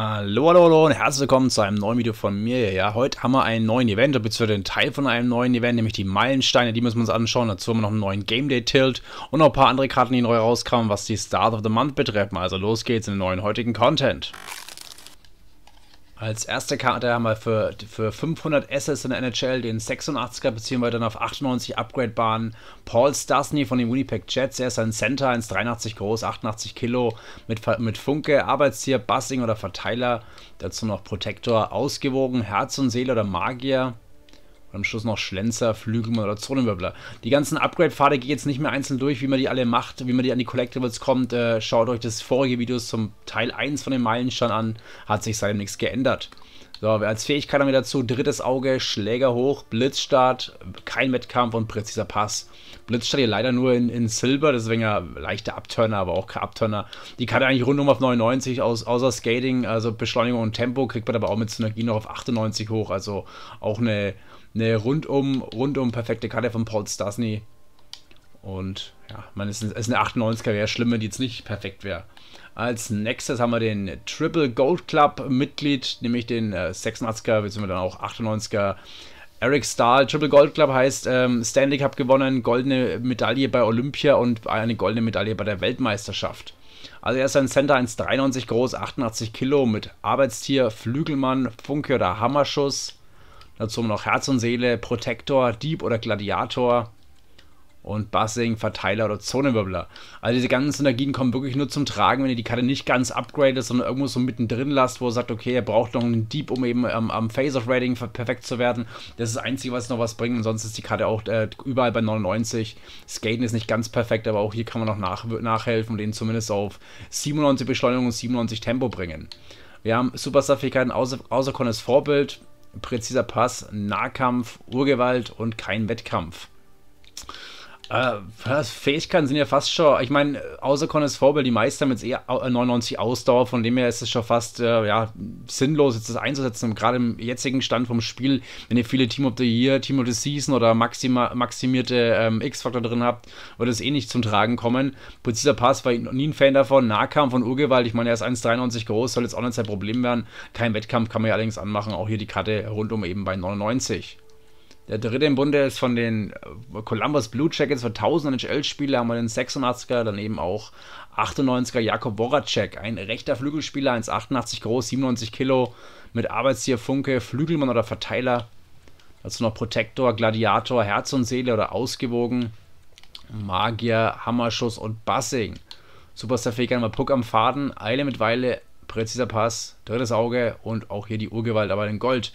Hallo, hallo, hallo und herzlich willkommen zu einem neuen Video von mir. Ja, heute haben wir einen neuen Event, beziehungsweise einen Teil von einem neuen Event, nämlich die Meilensteine, die müssen wir uns anschauen. Dazu haben wir noch einen neuen Game Day Tilt und noch ein paar andere Karten, die neu rauskamen, was die Start of the Month betreffen. Also los geht's in den neuen heutigen Content. Als erste Karte haben wir für, für 500 Assets in der NHL den 86er bzw. dann auf 98 upgrade upgradbaren Paul Stasny von den Winnipeg Jets. Er ist ein Center, 1,83 groß, 88 Kilo, mit, mit Funke, Arbeitstier, Bussing oder Verteiler. Dazu noch Protektor, ausgewogen, Herz und Seele oder Magier. Und am Schluss noch Schlenzer, Flügelmann oder Zonenwirbler. Die ganzen Upgrade-Pfade geht jetzt nicht mehr einzeln durch, wie man die alle macht, wie man die an die Collectibles kommt. Äh, schaut euch das vorige Video zum Teil 1 von den Meilenstein an. Hat sich seitdem nichts geändert. So, als Fähigkeit haben wir dazu drittes Auge, Schläger hoch, Blitzstart, kein Wettkampf und präziser Pass. Blitzstart hier leider nur in, in Silber, deswegen ja leichter Abturner, aber auch kein Abturner. Die Karte eigentlich rundum auf 99, aus, außer Skating, also Beschleunigung und Tempo, kriegt man aber auch mit Synergie noch auf 98 hoch. Also auch eine, eine rundum, rundum perfekte Karte von Paul Stasny. Und ja, man ist, ist eine 98er, wäre schlimm, wenn die jetzt nicht perfekt wäre. Als nächstes haben wir den Triple Gold Club Mitglied, nämlich den 86er äh, bzw. dann auch 98er Eric Stahl. Triple Gold Club heißt ähm, Stanley Cup gewonnen, goldene Medaille bei Olympia und eine goldene Medaille bei der Weltmeisterschaft. Also er ist ein Center 1,93 groß, 88 Kilo mit Arbeitstier, Flügelmann, Funke oder Hammerschuss. Dazu noch Herz und Seele, Protektor, Dieb oder Gladiator und Bussing, Verteiler oder Zonenwirbler. Also diese ganzen Synergien kommen wirklich nur zum Tragen, wenn ihr die Karte nicht ganz upgradet, sondern irgendwo so mittendrin lasst, wo ihr sagt, okay, ihr braucht noch einen Deep, um eben ähm, am Phase-of-Rating perfekt zu werden. Das ist das Einzige, was noch was bringt. Und sonst ist die Karte auch äh, überall bei 99. Skaten ist nicht ganz perfekt, aber auch hier kann man noch nach, nachhelfen und den zumindest auf 97 Beschleunigung und 97 Tempo bringen. Wir haben Superstar-Fähigkeiten außer, außer Vorbild, präziser Pass, Nahkampf, Urgewalt und kein Wettkampf. Äh, Fähigkeiten sind ja fast schon, ich meine, außer Connors Vorbild, die Meister haben jetzt eher 99 äh, Ausdauer, von dem her ist es schon fast äh, ja, sinnlos, jetzt das einzusetzen. gerade im jetzigen Stand vom Spiel, wenn ihr viele Team of the Year, Team of the Season oder maxima, maximierte ähm, x faktor drin habt, würde es eh nicht zum Tragen kommen. Präziser Pass war ich noch nie ein Fan davon. Nahkampf von Urgewalt, ich meine, er ist 1,93 groß, soll jetzt auch nicht sein Problem werden. Kein Wettkampf kann man ja allerdings anmachen, auch hier die Karte rund um eben bei 99. Der dritte im Bunde ist von den äh, Columbus Blue Jackets von 1000 NHL-Spieler, haben wir den 86er, dann eben auch 98er Jakob Boracek, ein rechter Flügelspieler, 1,88 groß, 97 Kilo, mit Arbeitstier, Funke, Flügelmann oder Verteiler. Dazu noch Protektor, Gladiator, Herz und Seele oder ausgewogen, Magier, Hammerschuss und Bassing. Superstar Fähigkeit einmal Puck am Faden, Eile mit Weile, präziser Pass, drittes Auge und auch hier die Urgewalt, aber in Gold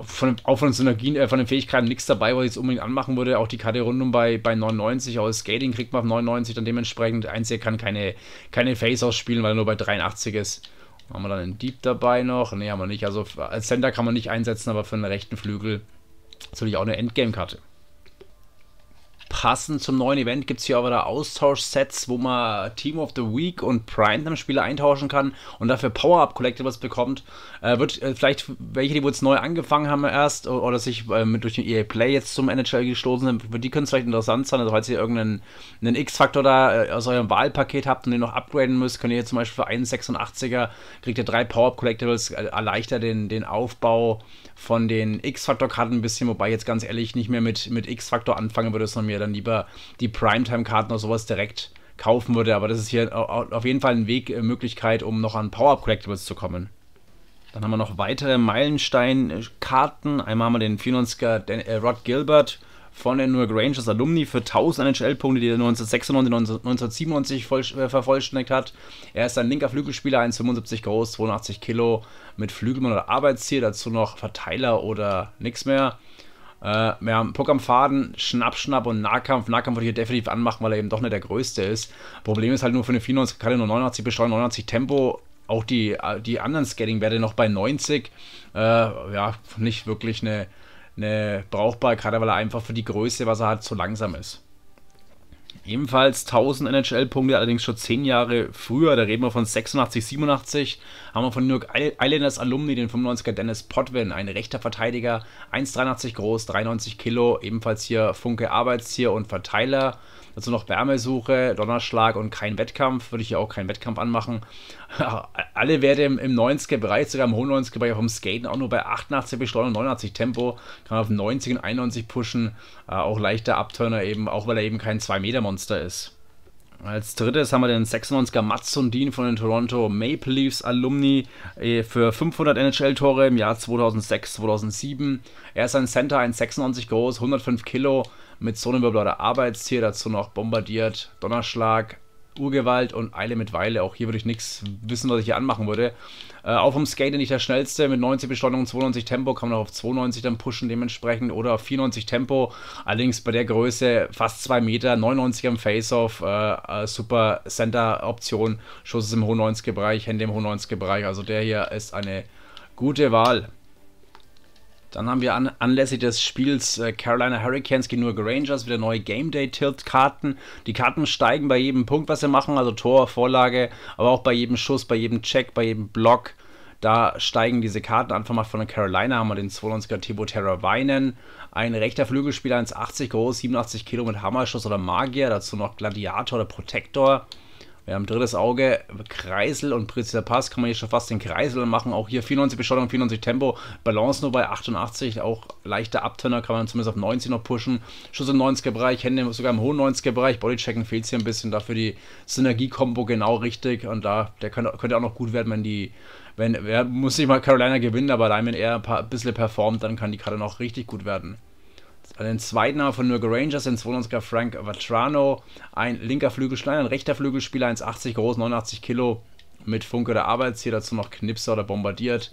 von, auch von den Synergien, äh, von den Fähigkeiten nichts dabei, was ich jetzt unbedingt anmachen würde. Auch die Karte Rundum bei, bei 99 aus Skating kriegt man auf 99 dann dementsprechend. Einziger kann keine, keine Face ausspielen, weil er nur bei 83 ist. Haben wir dann einen Dieb dabei noch? Ne, haben wir nicht. Also als Center kann man nicht einsetzen, aber für einen rechten Flügel ist natürlich auch eine Endgame-Karte passend zum neuen Event gibt es hier aber da Austausch-Sets, wo man Team of the Week und Prime spieler eintauschen kann und dafür Power-Up-Collectibles bekommt. Äh, wird äh, vielleicht welche, die jetzt neu angefangen haben erst oder, oder sich äh, mit, durch den EA Play jetzt zum NHL gestoßen sind, für die können es vielleicht interessant sein. Also falls ihr irgendeinen X-Faktor da äh, aus eurem Wahlpaket habt und den noch upgraden müsst, könnt ihr hier zum Beispiel für einen 86er, kriegt ihr drei Power-Up-Collectibles, äh, erleichtert den, den Aufbau von den X-Faktor-Karten ein bisschen, wobei jetzt ganz ehrlich nicht mehr mit, mit X-Faktor anfangen würde, sondern mir dann lieber die Primetime-Karten oder sowas direkt kaufen würde. Aber das ist hier auf jeden Fall eine Weg, Möglichkeit, um noch an Power-Up Collectibles zu kommen. Dann haben wir noch weitere Meilenstein-Karten. Einmal haben wir den 94er äh, Rod Gilbert von den New York Rangers Alumni für 1000 NHL-Punkte, die er 1996, und 1997 voll, äh, vervollständigt hat. Er ist ein linker Flügelspieler, 1,75 groß, 82 Kilo, mit Flügelmann oder Arbeitsziel, dazu noch Verteiler oder nichts mehr. Äh, wir haben Puck am Faden, Schnapp, Schnapp und Nahkampf. Nahkampf würde ich hier definitiv anmachen, weil er eben doch nicht der größte ist. Problem ist halt nur für eine 94 kann er nur 89 besteuern, 89 Tempo. Auch die, äh, die anderen Skating-Werte noch bei 90. Äh, ja, nicht wirklich eine, eine brauchbare, Karte, weil er einfach für die Größe, was er hat, zu langsam ist. Ebenfalls 1000 NHL-Punkte, allerdings schon 10 Jahre früher. Da reden wir von 86, 87. Haben wir von New York Islanders Alumni, den 95er Dennis Potvin, ein rechter Verteidiger, 1,83 groß, 93 Kilo. Ebenfalls hier Funke Arbeitstier und Verteiler. Dazu noch Wärmesuche, Donnerschlag und kein Wettkampf. Würde ich ja auch keinen Wettkampf anmachen. Alle Werte im, 90er-Bereich, sogar im hohen 90er-Bereich auch im Skaten, auch nur bei 88 Beschleunigung, 89 Tempo. Kann man auf 90 und 91 pushen. Äh, auch leichter Abturner eben, auch weil er eben kein 2-Meter-Monster Monster ist. Als drittes haben wir den 96er Matsundin von den Toronto Maple Leafs Alumni äh, für 500 NHL-Tore im Jahr 2006, 2007. Er ist ein Center, ein 96 groß, 105 Kilo, mit Sonnenwirbel oder Arbeitstier, dazu noch bombardiert, Donnerschlag, Urgewalt und Eile mit Weile. Auch hier würde ich nichts wissen, was ich hier anmachen würde. Äh, auch vom Skate nicht der schnellste. Mit 90 Beschleunigung, 92 Tempo kann man auch auf 92 dann pushen dementsprechend oder auf 94 Tempo. Allerdings bei der Größe fast 2 Meter, 99 am Face-Off, äh, äh, super Center-Option. Schuss ist im hohen 90er-Bereich, Hände im hohen 90er-Bereich. Also der hier ist eine gute Wahl. Dann haben wir an, anlässlich des Spiels äh, Carolina Hurricanes gegen New York Rangers wieder neue Game Day Tilt Karten. Die Karten steigen bei jedem Punkt, was sie machen, also Tor, Vorlage, aber auch bei jedem Schuss, bei jedem Check, bei jedem Block. Da steigen diese Karten einfach mal von der Carolina. Haben wir den 92er Thibaut Weinen. ein rechter Flügelspieler, 1,80 groß, 87 Kilo mit Hammerschuss oder Magier, dazu noch Gladiator oder Protector. Wir haben drittes Auge, Kreisel und präziser Pass. Kann man hier schon fast den Kreisel machen. Auch hier 94 Beschallung, 94 Tempo. Balance nur bei 88. Auch leichter Abturner kann man zumindest auf 90 noch pushen. Schuss im 90er-Bereich, Hände sogar im hohen 90er-Bereich. Bodychecken fehlt hier ein bisschen. Dafür die Synergie-Kombo genau richtig. Und da, der könnte, könnte auch noch gut werden, wenn die wenn, er muss nicht mal Carolina gewinnen, aber allein wenn er ein, paar, ein bisschen performt, dann kann die Karte noch richtig gut werden. Dann den zweiten haben wir von Nürnberg Rangers, den 92er Frank Vatrano, ein linker Flügelschneider, ein rechter Flügelspieler, 1,80 groß, 89 Kilo, mit Funke oder Arbeitstier, dazu noch Knipser oder bombardiert.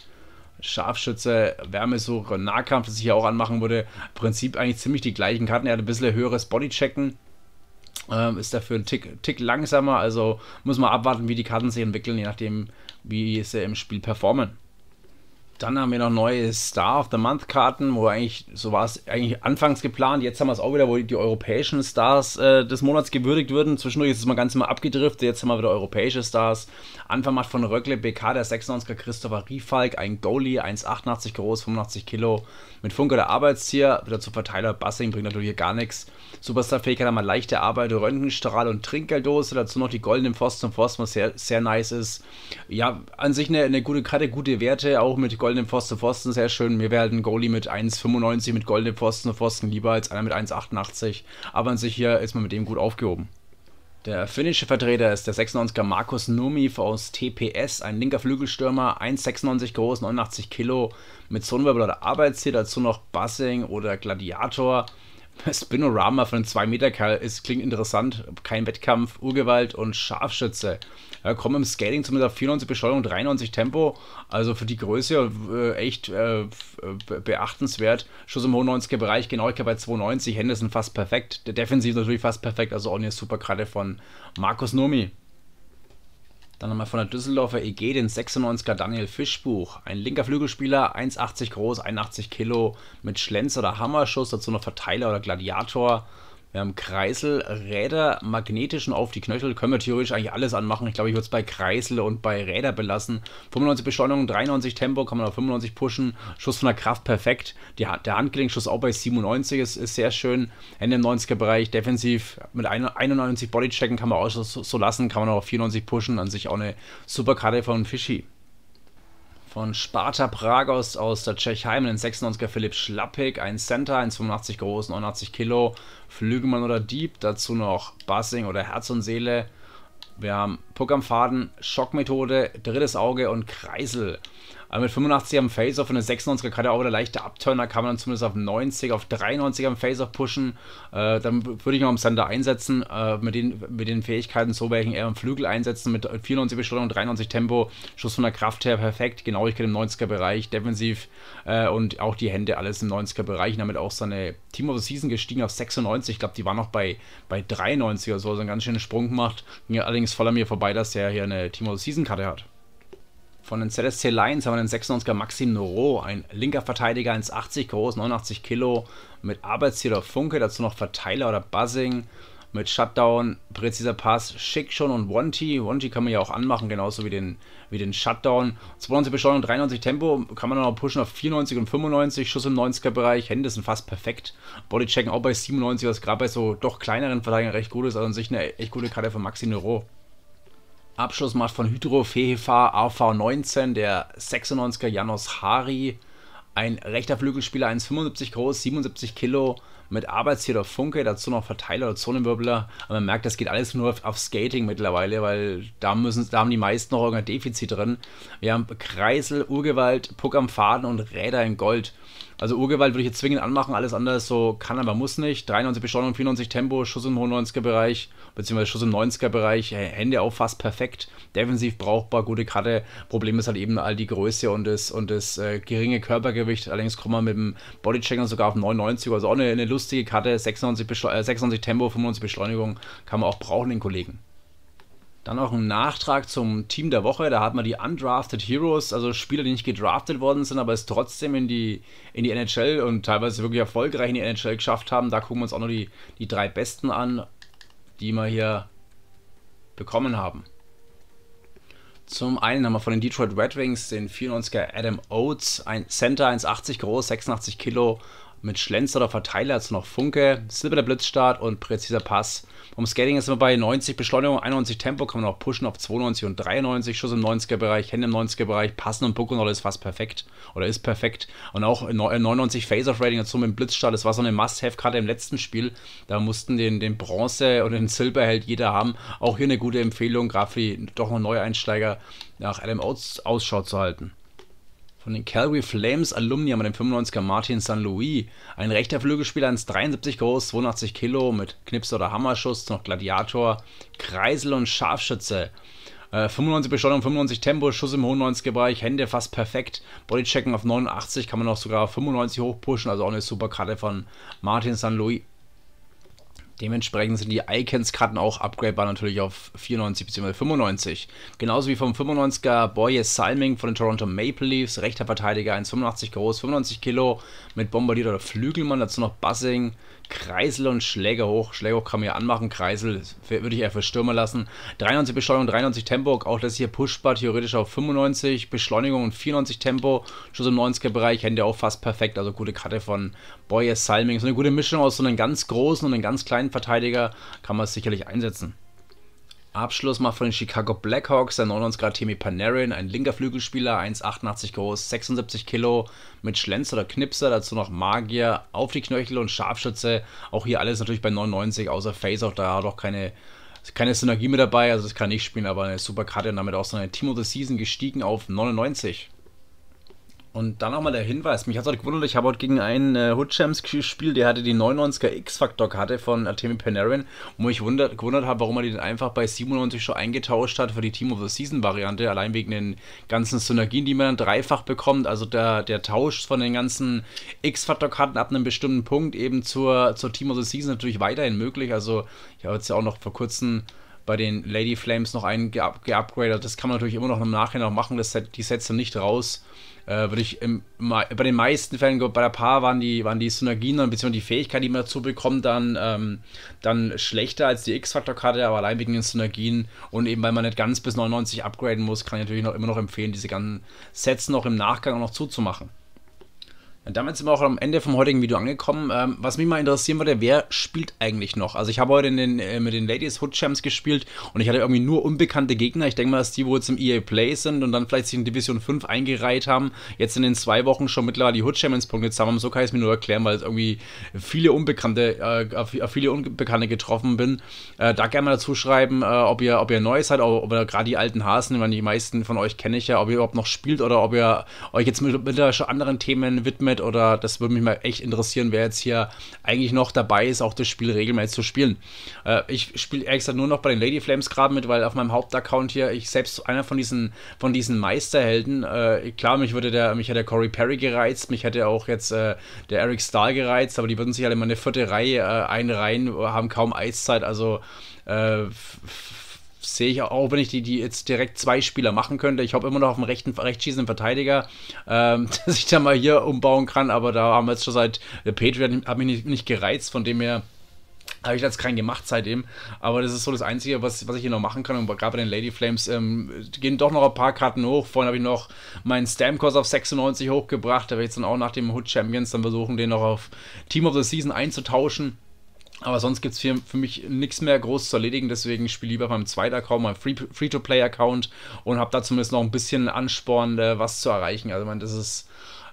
Scharfschütze, Wärmesuche, Nahkampf, das ich ja auch anmachen würde. Im Prinzip eigentlich ziemlich die gleichen Karten. Er hat ein bisschen höheres Bodychecken, ähm, ist dafür ein Tick, Tick langsamer. Also muss man abwarten, wie die Karten sich entwickeln, je nachdem, wie sie im Spiel performen. Dann haben wir noch neue Star of the Month Karten, wo eigentlich, so war es eigentlich anfangs geplant. Jetzt haben wir es auch wieder, wo die europäischen Stars äh, des Monats gewürdigt würden. Zwischendurch ist es mal ganz immer abgedriftet. Jetzt haben wir wieder europäische Stars. Anfang macht von Röckle BK der 96er Christopher Riefalk, ein Goalie, 1,88 groß, 85 Kilo. Mit Funke der Arbeitstier, wieder zu Verteiler Bussing bringt natürlich gar nichts. Superstar Faker haben wir leichte Arbeit, Röntgenstrahl und Trinkgelddose. Dazu noch die goldenen Pfosten und Pfosten, was sehr, sehr nice ist. Ja, an sich eine, eine gute Karte, gute Werte, auch mit Gold goldenem Pfosten, Pfosten sehr schön. Mir wäre halt ein Goalie mit 1,95 mit goldenem Pfosten, Pfosten lieber als einer mit 1,88. Aber an sich hier ist man mit dem gut aufgehoben. Der finnische Vertreter ist der 96er Markus Numiv aus TPS, ein linker Flügelstürmer, 1,96 groß, 89 Kilo, mit Sonnenwirbel oder Arbeitsziel, dazu noch Bussing oder Gladiator. Spinorama von 2 Meter Kerl ist, klingt interessant. Kein Wettkampf, Urgewalt und Scharfschütze. Ja, kommen im Scaling zumindest auf 94 Beschleunigung, 93 Tempo. Also für die Größe äh, echt äh, äh beachtenswert. Schuss im hohen 90er Bereich, Genauigkeit bei 92. Hände sind fast perfekt. Der Defensiv natürlich fast perfekt. Also auch eine super Karte von Markus Nomi. Dann nochmal von der Düsseldorfer EG den 96er Daniel Fischbuch. Ein linker Flügelspieler, 1,80 groß, 81 Kilo, mit Schlenz- oder Hammerschuss, dazu noch Verteiler oder Gladiator. Wir haben Kreisel, Räder, magnetischen auf die Knöchel. Können wir theoretisch eigentlich alles anmachen. Ich glaube, ich würde es bei Kreisel und bei Räder belassen. 95 Beschleunigung, 93 Tempo, kann man auf 95 pushen. Schuss von der Kraft perfekt. Die, der Handgelenkschuss auch bei 97 ist, ist sehr schön. Ende im 90er-Bereich. Defensiv mit 91 Bodychecken kann man auch so lassen. Kann man auch auf 94 pushen. An sich auch eine super Karte von Fischi. Von Sparta Pragos aus der Tschechheim, den 96er Philipp Schlappig, ein Center, 1,85 groß, 89 Kilo, Flügelmann oder Dieb, dazu noch Bassing oder Herz und Seele. Wir haben Puck am Faden, Schockmethode, drittes Auge und Kreisel. Also mit 85 am Face-Off und eine 96er Karte auch wieder leichte Abturner, kann man dann zumindest auf 90, auf 93 am Face-Off pushen. Äh, dann würde ich noch am Sender einsetzen. Äh, mit, den, mit den Fähigkeiten so werde ich ihn eher im Flügel einsetzen. Mit 94 Beschleunigung, 93 Tempo, Schuss von der Kraft her perfekt, Genauigkeit im 90er-Bereich, defensiv äh, und auch die Hände alles im 90er-Bereich. Damit auch seine Team of the Season gestiegen auf 96. Ich glaube, die war noch bei, bei 93 oder so. Also einen ganz schönen Sprung gemacht. Ging allerdings voll an mir vorbei, dass er hier eine Team of the Season-Karte hat. Von den ZSC Lions haben wir den 96er Maxim Noro, ein linker Verteidiger, 1,80 groß, 89 Kilo, mit Arbeitsziel auf Funke, dazu noch Verteiler oder Buzzing, mit Shutdown, präziser Pass, Schick schon und Wanty. Wanty kann man ja auch anmachen, genauso wie den, wie den Shutdown. 92 Beschleunigung, 93 Tempo, kann man dann auch pushen auf 94 und 95, Schuss im 90er-Bereich, Hände sind fast perfekt. Bodychecken auch bei 97, was gerade bei so doch kleineren Verteidigern recht gut ist, also an sich eine echt gute Karte von Maxim Nero. Abschluss macht von Hydro Fehefa AV19 der 96er Janos Hari. Ein rechter Flügelspieler, 1,75 groß, 77 Kilo, mit Arbeitstier oder Funke, dazu noch Verteiler oder Zonenwirbler. Aber man merkt, das geht alles nur auf, auf Skating mittlerweile, weil da, müssen, da haben die meisten noch irgendein Defizit drin. Wir haben Kreisel, Urgewalt, Puck am Faden und Räder in Gold. Also Urgewalt würde ich jetzt zwingend anmachen, alles andere so kann, aber muss nicht. 93 Beschleunigung, 94 Tempo, Schuss im hohen 90er Bereich, beziehungsweise Schuss im 90er Bereich, Hände auch fast perfekt, defensiv brauchbar, gute Karte. Problem ist halt eben all die Größe und das, und das äh, geringe Körpergewicht. Allerdings kommen wir mit dem Bodychecker sogar auf 99, also auch eine, eine Lust lustige Karte, 96, Beschle 96 äh, Tempo, 95 Beschleunigung, kann man auch brauchen, den Kollegen. Dann auch ein Nachtrag zum Team der Woche. Da hat man die Undrafted Heroes, also Spieler, die nicht gedraftet worden sind, aber es trotzdem in die, in die NHL und teilweise wirklich erfolgreich in die NHL geschafft haben. Da gucken wir uns auch noch die, die drei Besten an, die wir hier bekommen haben. Zum einen haben wir von den Detroit Red Wings den 94er Adam Oates, ein Center 1,80 groß, 86 Kilo, mit Schlenzer oder Verteiler jetzt noch Funke, silberner Blitzstart und präziser Pass. Vom Skating ist wir bei 90 Beschleunigung, 91 Tempo, kann man auch pushen auf 92 und 93, Schuss im 90er-Bereich, Hände im 90er-Bereich, Passen und Puckkontrolle ist fast perfekt oder ist perfekt. Und auch 99 Phase-Off-Rating dazu mit dem Blitzstart, das war so eine Must-Have gerade im letzten Spiel. Da mussten den, den Bronze und den Silberheld jeder haben. Auch hier eine gute Empfehlung, gerade für die doch noch Neueinsteiger nach Adam Ausschau zu halten von den Calgary Flames Alumni haben wir den 95er Martin San Louis. Ein rechter Flügelspieler, 1,73 groß, 82 Kilo, mit Knips- oder Hammerschuss, noch Gladiator, Kreisel und Scharfschütze. Äh, 95 Beschleunigung, 95 Tempo, Schuss im hohen 90er-Bereich, Hände fast perfekt, Bodychecken auf 89, kann man auch sogar 95 hochpushen, also auch eine super Karte von Martin San Louis. Dementsprechend sind die Icons-Karten auch upgradebar natürlich auf 94 bzw. 95. Genauso wie vom 95er Boye Salming von den Toronto Maple Leafs, rechter Verteidiger, 1,85 groß, 95 Kilo, mit Bombardier oder Flügelmann, dazu noch Buzzing, Kreisel und Schläger hoch. Schläger hoch kann man ja anmachen. Kreisel würde ich eher für Stürmer lassen. 93 Beschleunigung, 93 Tempo. Auch das hier Pushbar theoretisch auf 95 Beschleunigung und 94 Tempo. Schuss im 90er-Bereich. Hände auch fast perfekt. Also gute Karte von Boyes Salming. So eine gute Mischung aus so einem ganz großen und einem ganz kleinen Verteidiger kann man sicherlich einsetzen. Abschluss mal von den Chicago Blackhawks. Da 99 Grad Timmy Panarin, ein linker Flügelspieler, 1,88 groß, 76 Kilo, mit Schlenzer oder Knipser, dazu noch Magier auf die Knöchel und Scharfschütze. Auch hier alles natürlich bei 99, außer Face Faceoff, da hat auch keine, keine Synergie mit dabei, also das kann ich spielen, aber eine super Karte und damit auch seine Team of the Season gestiegen auf 99. Und dann nochmal der Hinweis, mich hat es heute gewundert, ich habe heute gegen einen äh, Hoodchamps gespielt, der hatte die 99er X-Factor-Karte von Artemi Panarin, wo mich wundert, gewundert habe, warum er die einfach bei 97 schon eingetauscht hat für die Team of the Season-Variante, allein wegen den ganzen Synergien, die man dann dreifach bekommt, also der, der Tausch von den ganzen X-Factor-Karten ab einem bestimmten Punkt eben zur, zur Team of the Season natürlich weiterhin möglich, also ich habe jetzt ja auch noch vor kurzem bei den Lady Flames noch einen geupgradet. Das kann man natürlich immer noch im Nachhinein noch machen. Das, die Sets sind nicht raus. Äh, würde ich im, bei den meisten Fällen, bei der Paar waren die, waren die Synergien dann, beziehungsweise die Fähigkeit, die man dazu bekommt, dann, ähm, dann schlechter als die x faktor karte aber allein wegen den Synergien und eben weil man nicht ganz bis 99 upgraden muss, kann ich natürlich noch immer noch empfehlen, diese ganzen Sets noch im Nachgang auch noch zuzumachen. Damit sind wir auch am Ende vom heutigen Video angekommen. Ähm, was mich mal interessieren würde, wer spielt eigentlich noch? Also ich habe heute den, äh, mit den Ladies Hood Champs gespielt und ich hatte irgendwie nur unbekannte Gegner. Ich denke mal, dass die jetzt im EA Play sind und dann vielleicht sich in Division 5 eingereiht haben. Jetzt in den zwei Wochen schon mittlerweile die Hood Champions Punkte zusammen. haben. So kann ich es mir nur erklären, weil ich irgendwie viele Unbekannte, äh, viele Unbekannte getroffen bin. Äh, da gerne mal dazu schreiben, äh, ob, ihr, ob ihr neu seid, ob, ihr gerade die alten Hasen, ich meine, die meisten von euch kenne ich ja, ob ihr überhaupt noch spielt oder ob ihr euch jetzt mit, mit anderen Themen widmet damit oder das würde mich mal echt interessieren, wer jetzt hier eigentlich noch dabei ist, auch das Spiel regelmäßig zu spielen. Äh, ich spiele ehrlich gesagt nur noch bei den Lady Flames gerade mit, weil auf meinem Hauptaccount hier ich selbst einer von diesen, von diesen Meisterhelden, äh, klar, mich würde der, mich hat der Corey Perry gereizt, mich hätte auch jetzt äh, der Eric Stahl gereizt, aber die würden sich halt mal eine vierte Reihe äh, einreihen, haben kaum Eiszeit, also äh, sehe ich auch, auch wenn ich die, die jetzt direkt zwei Spieler machen könnte. Ich habe immer noch auf dem rechten, rechtschießenden Verteidiger, ähm, dass ich da mal hier umbauen kann, aber da haben wir jetzt schon seit der Patriot hat, hat mich nicht, nicht gereizt, von dem her habe ich jetzt keinen gemacht seitdem, aber das ist so das Einzige, was, was ich hier noch machen kann. Und gerade bei den Lady Flames ähm, gehen doch noch ein paar Karten hoch. Vorhin habe ich noch meinen Stamkurs auf 96 hochgebracht. Da werde ich jetzt dann auch nach dem Hood Champions dann versuchen, den noch auf Team of the Season einzutauschen. Aber sonst gibt es für, für mich nichts mehr groß zu erledigen, deswegen spiele lieber beim zweiten Account, meinem Free-to-Play-Account und habe da zumindest noch ein bisschen Ansporn, äh, was zu erreichen. Also, ich meine, das ist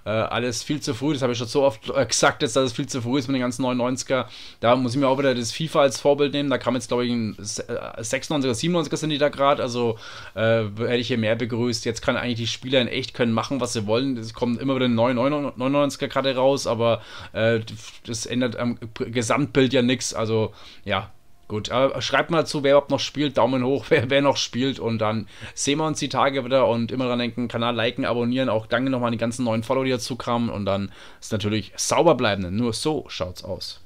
äh, alles viel zu früh. Das habe ich schon so oft äh, gesagt, jetzt, dass es viel zu früh ist mit den ganzen 99er. Da muss ich mir auch wieder das FIFA als Vorbild nehmen. Da kam jetzt, glaube ich, ein 96er, äh, 97er sind die da gerade. Also äh, hätte ich hier mehr begrüßt. Jetzt kann eigentlich die Spieler in echt können machen, was sie wollen. Es kommt immer wieder eine neue 99er gerade raus, aber äh, das ändert am Gesamtbild ja nichts. Also ja, Gut, äh, schreibt mal zu, wer überhaupt noch spielt, Daumen hoch, wer, wer noch spielt und dann sehen wir uns die Tage wieder und immer dran denken, Kanal liken, abonnieren, auch danke nochmal an die ganzen neuen Follower, die dazu kamen und dann ist natürlich sauber bleiben, nur so schaut's aus.